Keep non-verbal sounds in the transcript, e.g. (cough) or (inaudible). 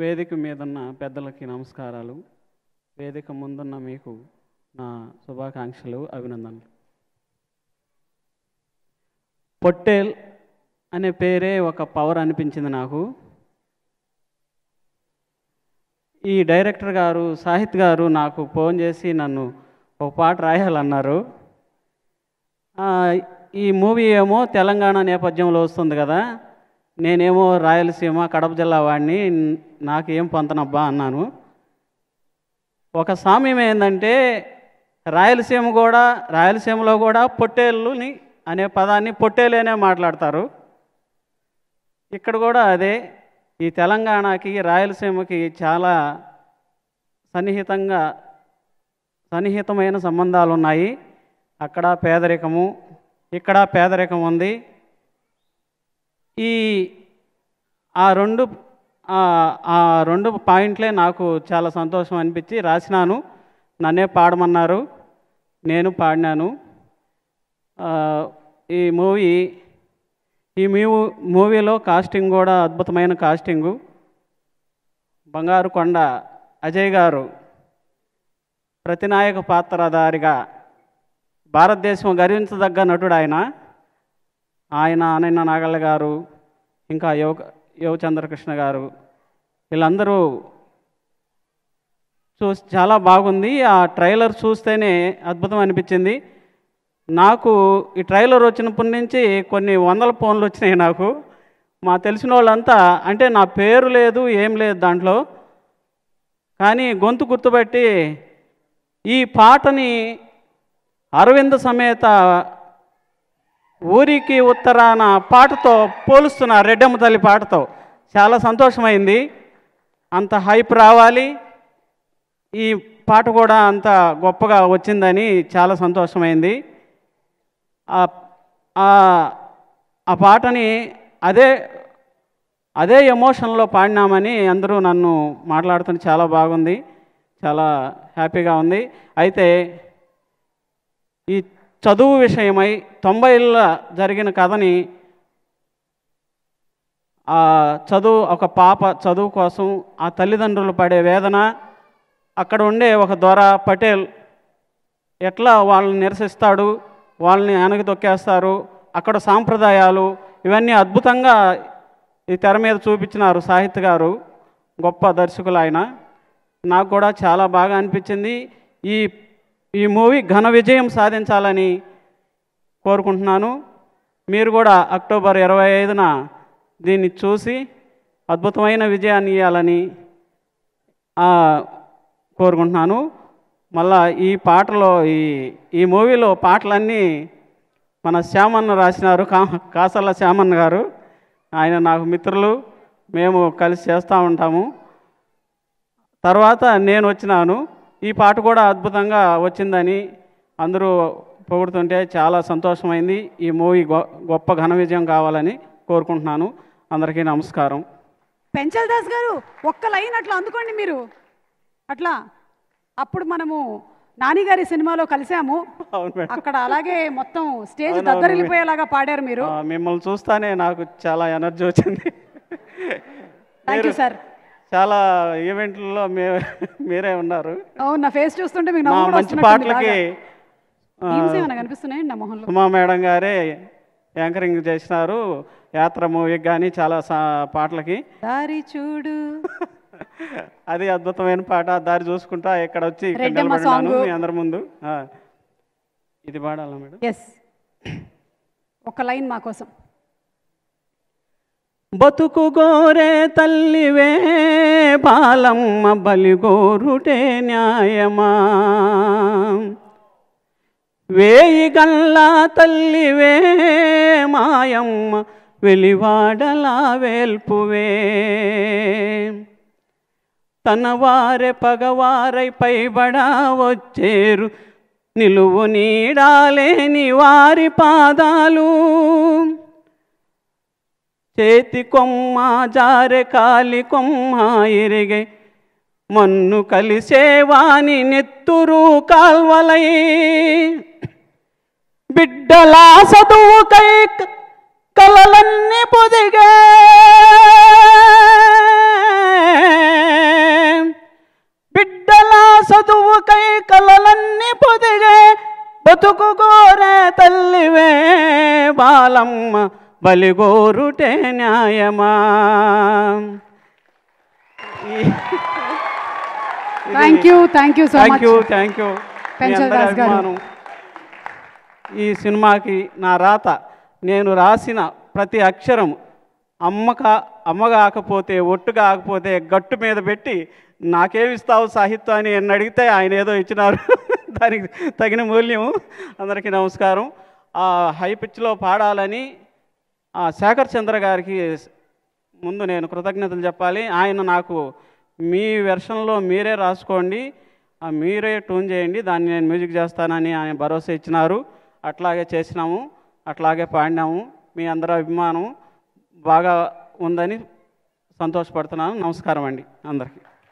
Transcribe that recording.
వేదిక మీదున్న పెద్దలకి నమస్కారాలు వేదిక ముందున్న మీకు నా శుభాకాంక్షలు అభినందనలు పొట్టేల్ అనే పేరే ఒక పవర్ అనిపించింది నాకు ఈ డైరెక్టర్ గారు సాహిత్ గారు నాకు ఫోన్ చేసి నన్ను ఒక పాట రాయాలన్నారు ఈ మూవీ ఏమో తెలంగాణ నేపథ్యంలో వస్తుంది కదా నేనేమో రాయలసీమ కడప జిల్లా వాడిని నాకేం పొంతనబ్బా అన్నాను ఒక సామ్యం ఏంటంటే రాయలసీమ కూడా రాయలసీమలో కూడా పొట్టేళ్ళుని అనే పదాన్ని పొట్టేలేనే మాట్లాడతారు ఇక్కడ కూడా అదే ఈ తెలంగాణకి రాయలసీమకి చాలా సన్నిహితంగా సన్నిహితమైన సంబంధాలు ఉన్నాయి అక్కడ పేదరికము ఇక్కడ పేదరికం ఉంది ఈ ఆ రెండు ఆ రెండు పాయింట్లే నాకు చాలా సంతోషం అనిపించి రాసినాను నన్నే పాడమన్నారు నేను పాడినాను ఈ మూవీ ఈ మీ మూవీలో కాస్టింగ్ కూడా అద్భుతమైన కాస్టింగు బంగారు కొండ అజయ్ గారు ప్రతినాయక పాత్రధారిగా భారతదేశం గర్వించదగ్గ నటుడు ఆయన ఆయన అనన్న నాగళ్ళ గారు ఇంకా యువ యువ చంద్రకృష్ణ గారు వీళ్ళందరూ చూసి చాలా బాగుంది ఆ ట్రైలర్ చూస్తేనే అద్భుతం అనిపించింది నాకు ఈ ట్రైలర్ వచ్చినప్పటి నుంచి కొన్ని వందల ఫోన్లు వచ్చినాయి నాకు మా తెలిసిన వాళ్ళంతా అంటే నా పేరు లేదు ఏం లేదు దాంట్లో కానీ గొంతు గుర్తుపెట్టి ఈ పాటని అరవింద సమేత ఊరికి ఉత్తరాన పాటతో పోలుస్తున్న రెడ్డమ్మ తల్లి పాటతో చాలా సంతోషమైంది అంత హైప్ రావాలి ఈ పాట కూడా అంత గొప్పగా వచ్చిందని చాలా సంతోషమైంది ఆ పాటని అదే అదే ఎమోషన్లో పాడినామని అందరూ నన్ను మాట్లాడుతుంటే చాలా బాగుంది చాలా హ్యాపీగా ఉంది అయితే ఈ చదువు విషయమై తొంభైల జరిగిన కథని ఆ చదువు ఒక పాప చదువు కోసం ఆ తల్లిదండ్రులు పడే వేదన అక్కడ ఉండే ఒక దొర పటేల్ ఎట్లా వాళ్ళని నిరసిస్తాడు వాళ్ళని వెనక్కి తొక్కేస్తారు అక్కడ సాంప్రదాయాలు ఇవన్నీ అద్భుతంగా ఈ తెర మీద చూపించినారు సాహిత్య గారు గొప్ప దర్శకులు ఆయన నాకు కూడా చాలా బాగా అనిపించింది ఈ ఈ మూవీ ఘన విజయం సాధించాలని కోరుకుంటున్నాను మీరు కూడా అక్టోబర్ ఇరవై ఐదున దీన్ని చూసి అద్భుతమైన విజయాన్ని ఇవ్వాలని కోరుకుంటున్నాను మళ్ళా ఈ పాటలో ఈ ఈ మూవీలో పాటలన్నీ మన శ్యామన్న రాసినారు కా కాసల్ల శ్యామన్న గారు ఆయన నాకు మిత్రులు మేము కలిసి చేస్తూ ఉంటాము తర్వాత నేను వచ్చినాను ఈ పాట కూడా అద్భుతంగా వచ్చిందని అందరూ పొగుడుతుంటే చాలా సంతోషమైంది ఈ మూవీ గొప్ప ఘన విజయం కావాలని కోరుకుంటున్నాను అందరికీ నమస్కారం పెంచల్ దాస్ గారు ఒక్క లైన్ అట్లా అందుకోండి మీరు అట్లా అప్పుడు మనము నానిగారి సినిమాలో కలిసాము అక్కడ అలాగే మొత్తం స్టేజ్ దద్దరిల్లిపోయేలాగా పాడారు మీరు మిమ్మల్ని చూస్తానే నాకు చాలా ఎనర్జీ వచ్చింది థ్యాంక్ యూ సార్ చాలా ఈవెంట్లలో మీరే ఉన్నారు నా ఫేస్ చూస్తుంటే మంచి పాటలకి ఉమా మేడం గారే యాంకరింగ్ చేసినారు యాత్ర మూవీకి కానీ చాలా పాటలకి దారి చూడు (laughs) అది అద్భుతమైన పాట దారి చూసుకుంటా ఇక్కడ వచ్చి అందరి ముందు ఇది పాడాలా మేడం ఎస్ (clears throat) ఒక లైన్ మా కోసం బతుకు గోరే తల్లివే బాలమ్మ బలిగోరుటే న్యాయమా వేయి గల్లా తల్లివే మాయమ్మ వెలివాడలా వేల్పువే తనవారె పగవారై పైబడా వచ్చేరు నిలువు నీడాలేని వారి పాదాలు తేతికొమ్మ జారే కాలికొమ్మ ఇరిగె మన్ను కలిసే వాని నెత్తురు కాల్వలై బిడ్డలాసదువు కైక కలలన్ని పొదిగే బిడ్డలాసదువు కైక కలలన్ని పొదిగే బతుకు కోరే తల్లివే బాలమ్మ బలిగోరుటే న్యాయమా thank you thank you thank you thank you అభిమానం ఈ సినిమాకి నా రాత నేను రాసిన ప్రతి అక్షరం అమ్మక అమ్మ కాకపోతే ఒట్టుగా ఆకపోతే గట్టు మీద పెట్టి నాకేమిస్తావు సాహిత్యం అని అడిగితే ఆయన ఏదో ఇచ్చినారు (laughs) దానికి తగిన మూల్యం అందరికీ నమస్కారం హై పిచ్లో పాడాలని శేఖర్ చంద్ర గారికి ముందు నేను కృతజ్ఞతలు చెప్పాలి ఆయన నాకు మీ వెర్షన్లో మీరే రాసుకోండి మీరే ట్యూన్ చేయండి దాన్ని నేను మ్యూజిక్ చేస్తానని ఆయన భరోసా ఇచ్చినారు అట్లాగే చేసినాము అట్లాగే పాడినాము మీ అందరి అభిమానం బాగా ఉందని సంతోషపడుతున్నాను నమస్కారం అండి అందరికీ